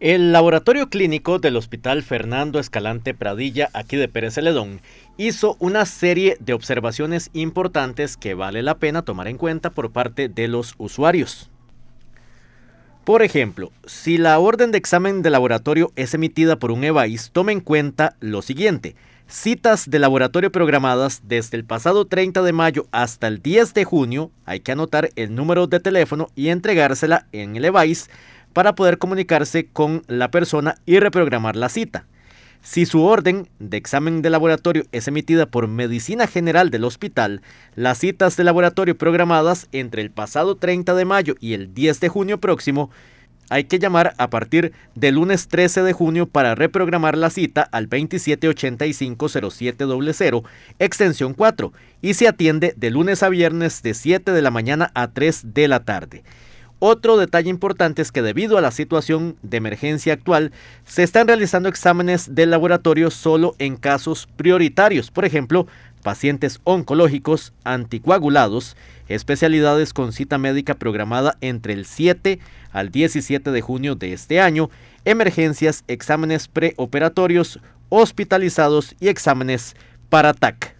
El laboratorio clínico del Hospital Fernando Escalante Pradilla, aquí de Pérez Celedón, hizo una serie de observaciones importantes que vale la pena tomar en cuenta por parte de los usuarios. Por ejemplo, si la orden de examen de laboratorio es emitida por un EVAIS, tome en cuenta lo siguiente. Citas de laboratorio programadas desde el pasado 30 de mayo hasta el 10 de junio, hay que anotar el número de teléfono y entregársela en el EVAIS para poder comunicarse con la persona y reprogramar la cita. Si su orden de examen de laboratorio es emitida por Medicina General del hospital, las citas de laboratorio programadas entre el pasado 30 de mayo y el 10 de junio próximo hay que llamar a partir del lunes 13 de junio para reprogramar la cita al 2785 extensión 4, y se atiende de lunes a viernes de 7 de la mañana a 3 de la tarde. Otro detalle importante es que debido a la situación de emergencia actual, se están realizando exámenes de laboratorio solo en casos prioritarios, por ejemplo, pacientes oncológicos, anticoagulados, especialidades con cita médica programada entre el 7 al 17 de junio de este año, emergencias, exámenes preoperatorios, hospitalizados y exámenes para TAC.